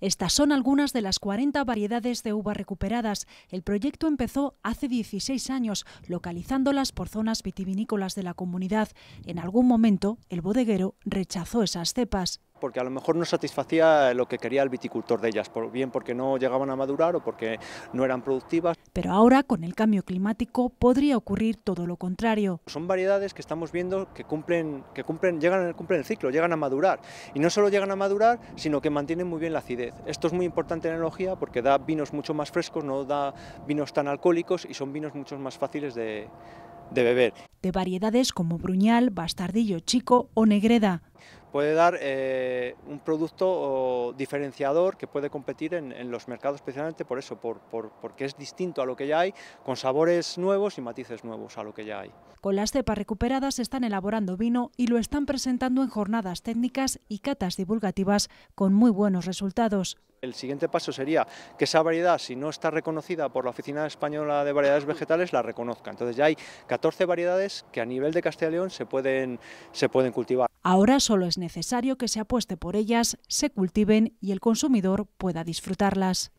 Estas son algunas de las 40 variedades de uva recuperadas. El proyecto empezó hace 16 años, localizándolas por zonas vitivinícolas de la comunidad. En algún momento, el bodeguero rechazó esas cepas porque a lo mejor no satisfacía lo que quería el viticultor de ellas, bien porque no llegaban a madurar o porque no eran productivas. Pero ahora, con el cambio climático, podría ocurrir todo lo contrario. Son variedades que estamos viendo que cumplen, que cumplen, llegan, cumplen el ciclo, llegan a madurar. Y no solo llegan a madurar, sino que mantienen muy bien la acidez. Esto es muy importante en enología porque da vinos mucho más frescos, no da vinos tan alcohólicos y son vinos mucho más fáciles de beber. De variedades como Bruñal, Bastardillo Chico o Negreda puede dar eh, un producto diferenciador que puede competir en, los mercados, especialmente por eso, porque es distinto a lo que ya hay, con sabores nuevos y matices nuevos a lo que ya hay. Con las cepas recuperadas se están elaborando vino y lo están presentando en jornadas técnicas y catas divulgativas con muy buenos resultados. El siguiente paso sería que esa variedad, si no está reconocida por la Oficina Española de Variedades Vegetales, la reconozca. Entonces ya hay 14 variedades que a nivel de Castilla León se pueden, se pueden cultivar. Ahora solo necesario que se apueste por ellas, se cultiven y el consumidor pueda disfrutarlas.